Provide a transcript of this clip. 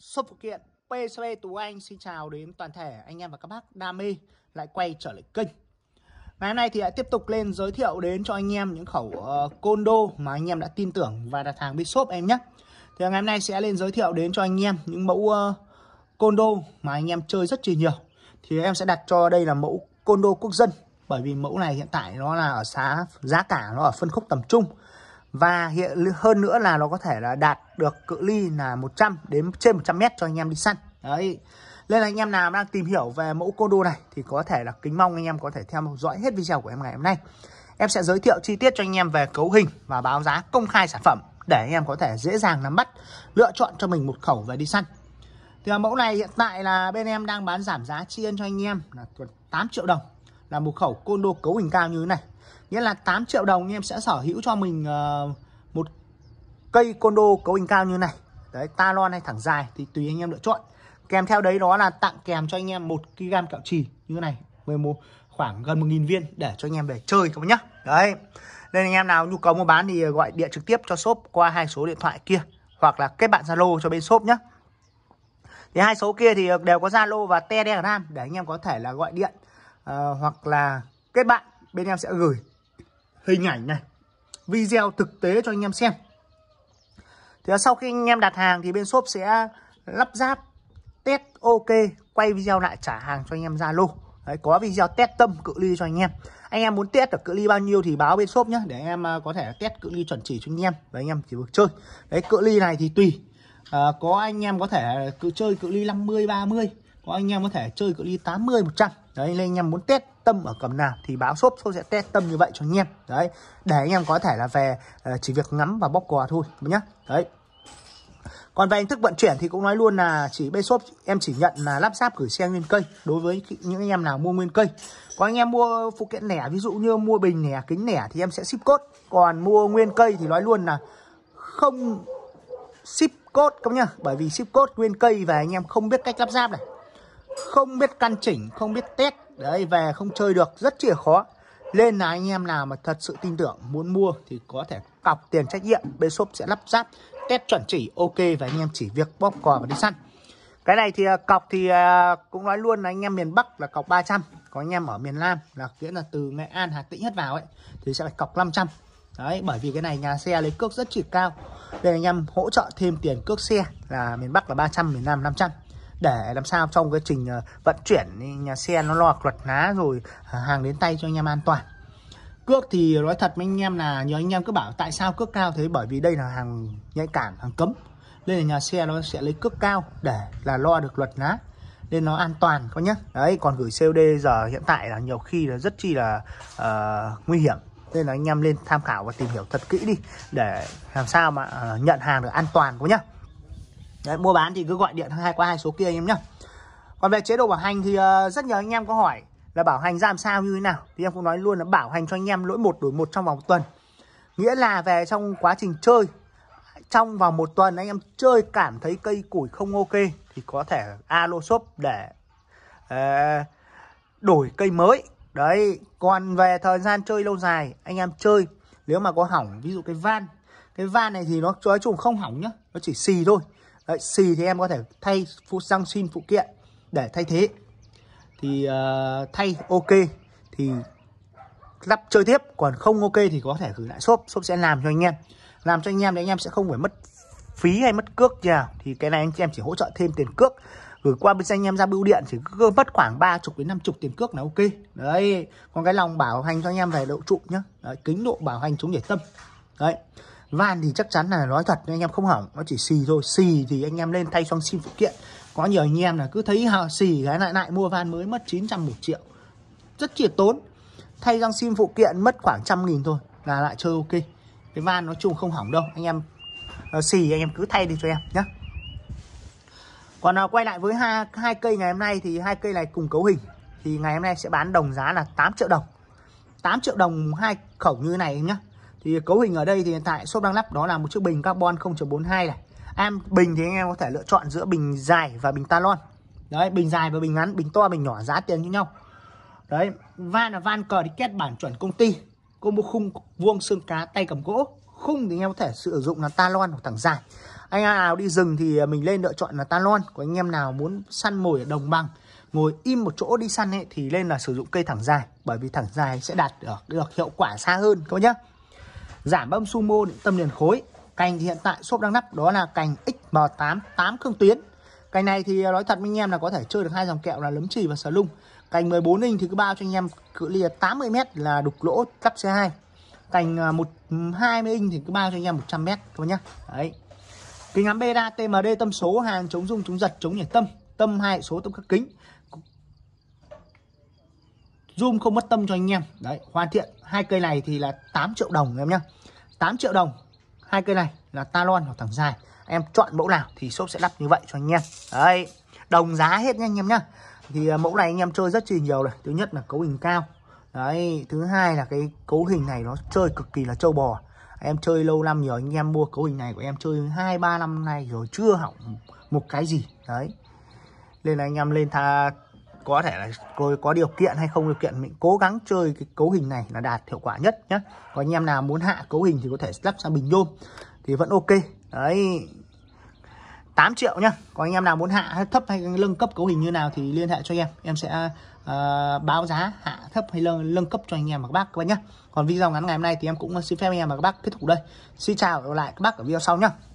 shop phụ kiện PCB Tú Anh xin chào đến toàn thể anh em và các bác đam mê lại quay trở lại kênh Ngày hôm nay thì lại tiếp tục lên giới thiệu đến cho anh em những khẩu uh, ờ, côn mà anh em đã tin tưởng và đặt hàng bên shop em nhé Thì ngày hôm nay sẽ lên giới thiệu đến cho anh em những mẫu uh, ờ, côn mà anh em chơi rất là nhiều Thì em sẽ đặt cho đây là mẫu condo quốc dân Bởi vì mẫu này hiện tại nó là ở giá, giá cả nó ở phân khúc tầm trung và hiện hơn nữa là nó có thể là đạt được cự ly là 100 đến trên 100 mét cho anh em đi săn đấy nên là anh em nào đang tìm hiểu về mẫu côn này thì có thể là kính mong anh em có thể theo dõi hết video của em ngày hôm nay em sẽ giới thiệu chi tiết cho anh em về cấu hình và báo giá công khai sản phẩm để anh em có thể dễ dàng nắm bắt lựa chọn cho mình một khẩu về đi săn thì mẫu này hiện tại là bên em đang bán giảm giá chiên cho anh em là 8 triệu đồng là một khẩu condo cấu hình cao như thế này nghĩa là 8 triệu đồng anh em sẽ sở hữu cho mình uh, một cây condo cấu hình cao như thế này đấy ta talon hay thẳng dài thì tùy anh em lựa chọn kèm theo đấy đó là tặng kèm cho anh em một kg kẹo trì như thế này 11 khoảng gần 1.000 viên để cho anh em về chơi các bác nhá đấy nên anh em nào nhu cầu mua bán thì gọi điện trực tiếp cho shop qua hai số điện thoại kia hoặc là kết bạn zalo cho bên shop nhé thì hai số kia thì đều có zalo và telegram để anh em có thể là gọi điện uh, hoặc là kết bạn bên em sẽ gửi hình ảnh này video thực tế cho anh em xem thì sau khi anh em đặt hàng thì bên shop sẽ lắp ráp test ok quay video lại trả hàng cho anh em Zalo Đấy, có video test tâm cự ly cho anh em anh em muốn test được cự ly bao nhiêu thì báo bên shop nhé để anh em à, có thể test cự ly chuẩn chỉ cho anh em và anh em chỉ được chơi đấy cự ly này thì tùy à, có anh em có thể cự chơi cự ly 50 30 có anh em có thể chơi cự ly 80 100 đấy nên anh em muốn test tâm ở cầm nào thì báo shop shop sẽ test tâm như vậy cho anh em đấy để anh em có thể là về ờ, chỉ việc ngắm và bóc quà thôi nhá đấy còn về hình thức vận chuyển thì cũng nói luôn là chỉ bên shop em chỉ nhận là lắp ráp gửi xe nguyên cây đối với những anh em nào mua nguyên cây. Có anh em mua phụ kiện lẻ ví dụ như mua bình lẻ, kính lẻ thì em sẽ ship code. Còn mua nguyên cây thì nói luôn là không ship code các nhá, bởi vì ship code nguyên cây và anh em không biết cách lắp ráp này không biết căn chỉnh không biết test đấy về không chơi được rất chìa khó nên là anh em nào mà thật sự tin tưởng muốn mua thì có thể cọc tiền trách nhiệm bên shop sẽ lắp ráp test chuẩn chỉ ok và anh em chỉ việc bóp cò và đi săn cái này thì à, cọc thì à, cũng nói luôn là anh em miền Bắc là cọc 300 Có anh em ở miền Nam là nghĩa là từ Nghệ An, Hà Tĩnh hết vào ấy Thì sẽ phải cọc 500 Đấy bởi vì cái này nhà xe lấy cước rất chỉ cao Đây anh em hỗ trợ thêm tiền cước xe là miền Bắc là 300, miền Nam 500 để làm sao trong cái trình ờ, vận chuyển nhà xe nó lo luật lá rồi hàng đến tay cho anh em an toàn cước thì nói thật với anh em là nhiều anh em cứ bảo tại sao cước cao thế bởi vì đây là hàng nhạy cảm hàng cấm nên là nhà xe nó sẽ lấy cước cao để là lo được luật lá nên nó an toàn có nhé đấy còn gửi COD giờ hiện tại là nhiều khi là rất chi là uh, nguy hiểm nên là anh em lên tham khảo và tìm hiểu thật kỹ đi để làm sao mà uh, nhận hàng được an toàn có nhé. Đấy, mua bán thì cứ gọi điện hai qua hai số kia anh em nhé. Còn về chế độ bảo hành thì uh, rất nhiều anh em có hỏi là bảo hành ra làm sao như thế nào. Thì em cũng nói luôn là bảo hành cho anh em lỗi một đổi một trong vòng một tuần. Nghĩa là về trong quá trình chơi trong vòng một tuần anh em chơi cảm thấy cây củi không ok thì có thể alo shop để uh, đổi cây mới. Đấy, còn về thời gian chơi lâu dài anh em chơi nếu mà có hỏng ví dụ cái van cái van này thì nó nói chung không hỏng nhá nó chỉ xì thôi Đấy, xì thì em có thể thay phụ xăng xin phụ kiện để thay thế thì uh, thay ok thì lắp chơi tiếp còn không ok thì có thể gửi lại shop shop sẽ làm cho anh em làm cho anh em thì anh em sẽ không phải mất phí hay mất cước nhà thì cái này anh em chỉ hỗ trợ thêm tiền cước gửi qua bên anh em ra bưu điện chỉ cứ mất khoảng ba chục đến năm chục tiền cước là ok đấy còn cái lòng bảo hành cho anh em về độ trụ nhá đấy, kính độ bảo hành chống để tâm đấy van thì chắc chắn là nói thật anh em không hỏng nó chỉ xì thôi xì thì anh em lên thay xong xin phụ kiện có nhiều anh em là cứ thấy họ xì cái lại lại mua van mới mất 900 một triệu rất chỉ tốn thay răng sim phụ kiện mất khoảng trăm nghìn thôi là lại chơi ok cái van nói chung không hỏng đâu anh em uh, xì anh em cứ thay đi cho em nhé còn nào ờ, quay lại với hai hai cây ngày hôm nay thì hai cây này cùng cấu hình thì ngày hôm nay sẽ bán đồng giá là 8 triệu đồng 8 triệu đồng hai khẩu như này nhá thì cấu hình ở đây thì hiện tại shop đang lắp đó là một chiếc bình carbon 0.42 này em bình thì anh em có thể lựa chọn giữa bình dài và bình talon đấy bình dài và bình ngắn bình to bình nhỏ giá tiền như nhau đấy van là van cờ đi kết bản chuẩn công ty combo khung vuông xương cá tay cầm gỗ khung thì anh em có thể sử dụng là talon hoặc thẳng dài anh em nào đi rừng thì mình lên lựa chọn là talon của anh em nào muốn săn mồi ở đồng bằng ngồi im một chỗ đi săn ấy, thì lên là sử dụng cây thẳng dài bởi vì thẳng dài sẽ đạt được, được hiệu quả xa hơn các bác nhé giảm âm sumo điện tâm liền khối cành thì hiện tại shop đang lắp đó là cành XM8 8 cương tuyến cành này thì à, nói thật với anh em là có thể chơi được hai dòng kẹo là lấm chì và sờ lung cành 14 inch thì cứ bao cho anh em cự ly 80 m là đục lỗ lắp xe 2 cành à, một 20 inch thì cứ bao cho anh em 100 m các bạn nhá đấy kính ngắm beta TMD tâm số hàng chống rung chống giật chống nhảy tâm tâm hai số tâm các kính zoom không mất tâm cho anh em đấy hoàn thiện hai cây này thì là 8 triệu đồng em nhá, 8 triệu đồng hai cây này là talon hoặc thẳng dài em chọn mẫu nào thì shop sẽ lắp như vậy cho anh em đấy đồng giá hết nha anh em nhá thì à, mẫu này anh em chơi rất là nhiều này thứ nhất là cấu hình cao đấy thứ hai là cái cấu hình này nó chơi cực kỳ là trâu bò em chơi lâu năm rồi anh em mua cấu hình này của em chơi hai ba năm nay rồi chưa hỏng một cái gì đấy nên là anh em lên tha có thể là tôi có điều kiện hay không điều kiện mình cố gắng chơi cái cấu hình này là đạt hiệu quả nhất nhé còn anh em nào muốn hạ cấu hình thì có thể lắp sang bình nhôm thì vẫn ok đấy 8 triệu nhá còn anh em nào muốn hạ hay thấp hay nâng cấp cấu hình như nào thì liên hệ cho em em sẽ uh, báo giá hạ thấp hay nâng, nâng cấp cho anh em và các bác các bác nhá còn video ngắn ngày hôm nay thì em cũng xin phép anh em và các bác kết thúc đây xin chào và gặp lại các bác ở video sau nhá